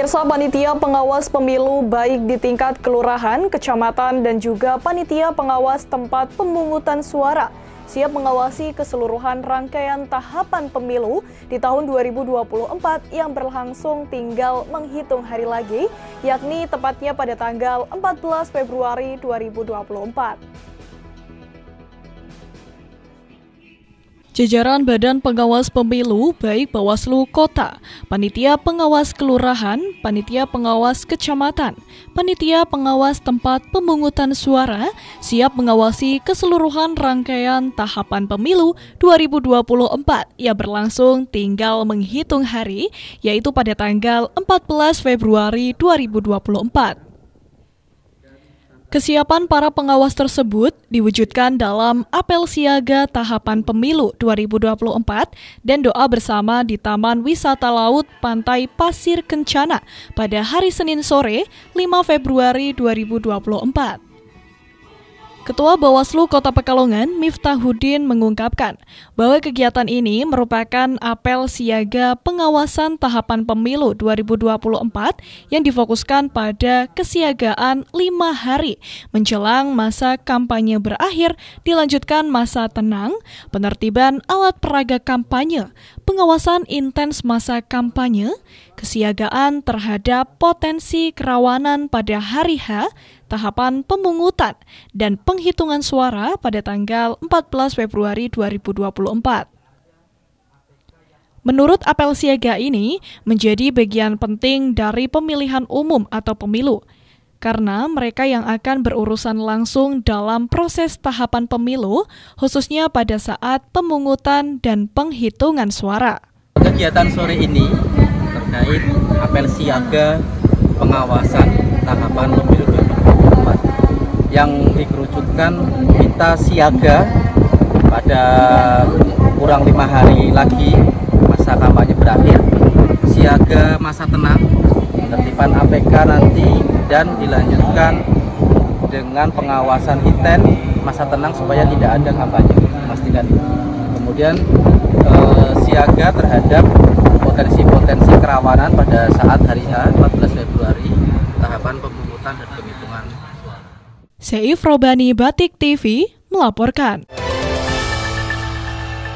Pemirsa panitia pengawas pemilu baik di tingkat kelurahan, kecamatan, dan juga panitia pengawas tempat pemungutan suara siap mengawasi keseluruhan rangkaian tahapan pemilu di tahun 2024 yang berlangsung tinggal menghitung hari lagi, yakni tepatnya pada tanggal 14 Februari 2024. Jajaran Badan Pengawas Pemilu, baik Bawaslu Kota, Panitia Pengawas Kelurahan, Panitia Pengawas Kecamatan, Panitia Pengawas Tempat Pemungutan Suara, siap mengawasi keseluruhan rangkaian tahapan pemilu 2024 yang berlangsung tinggal menghitung hari, yaitu pada tanggal 14 Februari 2024. Kesiapan para pengawas tersebut diwujudkan dalam apel siaga tahapan pemilu 2024 dan doa bersama di Taman Wisata Laut Pantai Pasir Kencana pada hari Senin sore 5 Februari 2024. Ketua Bawaslu Kota Pekalongan, Miftahudin, mengungkapkan bahwa kegiatan ini merupakan apel siaga pengawasan tahapan pemilu 2024 yang difokuskan pada kesiagaan lima hari menjelang masa kampanye berakhir, dilanjutkan masa tenang, penertiban alat peraga kampanye, pengawasan intens masa kampanye, kesiagaan terhadap potensi kerawanan pada hari H, tahapan pemungutan dan penghitungan suara pada tanggal 14 Februari 2024. Menurut apel siaga ini menjadi bagian penting dari pemilihan umum atau pemilu, karena mereka yang akan berurusan langsung dalam proses tahapan pemilu, khususnya pada saat pemungutan dan penghitungan suara. Kegiatan sore ini terkait apel siaga pengawasan tahapan pemilu yang dikerucutkan kita siaga pada kurang lima hari lagi masa kampanye berakhir siaga masa tenang tertipan APK nanti dan dilanjutkan dengan pengawasan hiten masa tenang supaya tidak ada kampanye pastikan kemudian eh, siaga terhadap potensi-potensi kerawanan pada saat hari H 14 Februari tahapan pemungutan dan penghitungan Seif Robani Batik TV melaporkan.